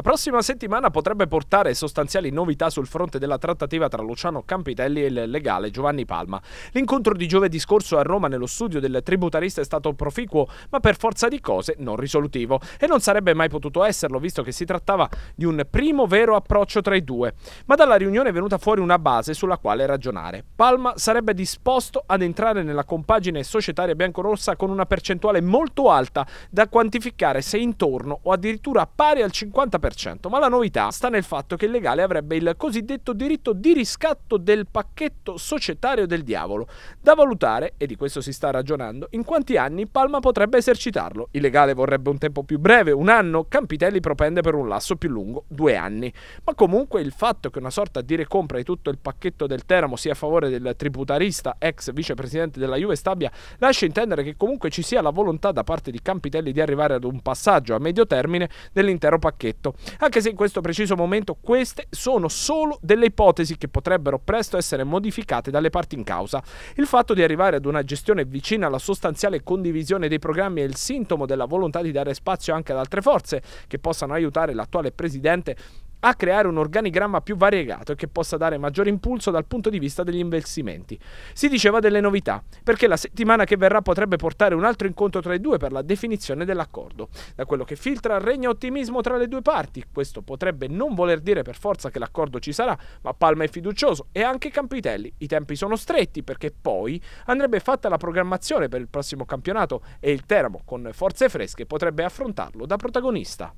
La prossima settimana potrebbe portare sostanziali novità sul fronte della trattativa tra Luciano Campitelli e il legale Giovanni Palma. L'incontro di giovedì scorso a Roma nello studio del tributarista è stato proficuo, ma per forza di cose non risolutivo. E non sarebbe mai potuto esserlo, visto che si trattava di un primo vero approccio tra i due. Ma dalla riunione è venuta fuori una base sulla quale ragionare. Palma sarebbe disposto ad entrare nella compagine societaria biancorossa con una percentuale molto alta da quantificare se intorno o addirittura pari al 50% 100%, ma la novità sta nel fatto che il legale avrebbe il cosiddetto diritto di riscatto del pacchetto societario del diavolo, da valutare, e di questo si sta ragionando, in quanti anni Palma potrebbe esercitarlo. Il legale vorrebbe un tempo più breve, un anno, Campitelli propende per un lasso più lungo, due anni. Ma comunque il fatto che una sorta di recompra di tutto il pacchetto del Teramo sia a favore del tributarista ex vicepresidente della Juve Stabia lascia intendere che comunque ci sia la volontà da parte di Campitelli di arrivare ad un passaggio a medio termine dell'intero pacchetto anche se in questo preciso momento queste sono solo delle ipotesi che potrebbero presto essere modificate dalle parti in causa. Il fatto di arrivare ad una gestione vicina alla sostanziale condivisione dei programmi è il sintomo della volontà di dare spazio anche ad altre forze che possano aiutare l'attuale presidente a creare un organigramma più variegato e che possa dare maggior impulso dal punto di vista degli investimenti. Si diceva delle novità, perché la settimana che verrà potrebbe portare un altro incontro tra i due per la definizione dell'accordo. Da quello che filtra regna ottimismo tra le due parti, questo potrebbe non voler dire per forza che l'accordo ci sarà, ma Palma è fiducioso e anche Campitelli. I tempi sono stretti perché poi andrebbe fatta la programmazione per il prossimo campionato e il Teramo con forze fresche potrebbe affrontarlo da protagonista.